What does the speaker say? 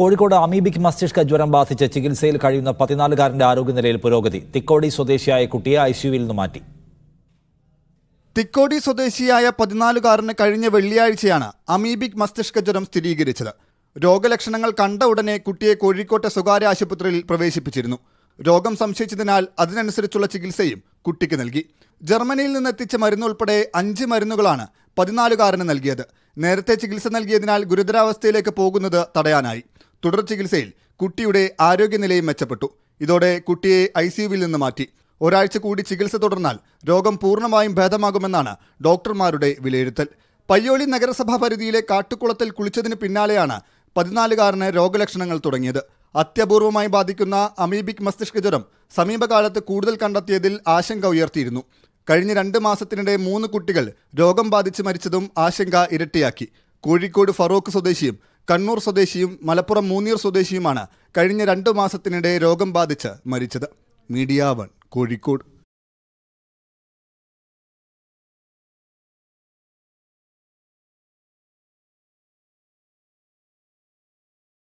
Kozhikode amoebic മസ്തിഷ്ക ജ്വരം ബാധിച്ച് ചികിത്സയിൽ കഴിയുന്ന പതിനാലുകാരന്റെ ആരോഗ്യനിലയിൽ പുരോഗതി തിക്കോടി സ്വദേശിയായ കുട്ടിയെ ഐസിയുവിൽ നിന്ന് മാറ്റി തിക്കോടി സ്വദേശിയായ പതിനാലുകാരന് കഴിഞ്ഞ വെള്ളിയാഴ്ചയാണ് അമീബിക് മസ്തിഷ്ക ജ്വരം സ്ഥിരീകരിച്ചത് രോഗലക്ഷണങ്ങൾ കണ്ട ഉടനെ കുട്ടിയെ കോഴിക്കോട്ടെ സ്വകാര്യ ആശുപത്രിയിൽ പ്രവേശിപ്പിച്ചിരുന്നു രോഗം സംശയിച്ചതിനാൽ അതിനനുസരിച്ചുള്ള ചികിത്സയും കുട്ടിക്ക് നൽകി ജർമ്മനിയിൽ നിന്നെത്തിച്ച മരുന്നുൾപ്പെടെ അഞ്ച് മരുന്നുകളാണ് പതിനാലുകാരന് നൽകിയത് നേരത്തെ ചികിത്സ നൽകിയതിനാൽ ഗുരുതരാവസ്ഥയിലേക്ക് പോകുന്നത് തടയാനായി തുടർ ചികിത്സയിൽ കുട്ടിയുടെ ആരോഗ്യനിലയും മെച്ചപ്പെട്ടു ഇതോടെ കുട്ടിയെ ഐ സിയുവിൽ നിന്ന് മാറ്റി ഒരാഴ്ച കൂടി ചികിത്സ തുടർന്നാൽ രോഗം പൂർണ്ണമായും ഭേദമാകുമെന്നാണ് ഡോക്ടർമാരുടെ വിലയിരുത്തൽ പയ്യോളി നഗരസഭാ പരിധിയിലെ കാട്ടുകുളത്തിൽ കുളിച്ചതിന് പിന്നാലെയാണ് പതിനാലുകാരന് രോഗലക്ഷണങ്ങൾ തുടങ്ങിയത് അത്യപൂർവമായി ബാധിക്കുന്ന അമീബിക് മസ്തിഷ്ക ജ്വരം സമീപകാലത്ത് കൂടുതൽ കണ്ടെത്തിയതിൽ ആശങ്ക ഉയർത്തിയിരുന്നു കഴിഞ്ഞ രണ്ട് മാസത്തിനിടെ മൂന്ന് കുട്ടികൾ രോഗം ബാധിച്ച് മരിച്ചതും ആശങ്ക ഇരട്ടിയാക്കി കോഴിക്കോട് ഫറോക്ക് സ്വദേശിയും കണ്ണൂർ സ്വദേശിയും മലപ്പുറം മൂന്നിയർ സ്വദേശിയുമാണ് കഴിഞ്ഞ രണ്ടു മാസത്തിനിടെ രോഗം ബാധിച്ച് മരിച്ചത് മീഡിയ വൺ കോഴിക്കോട്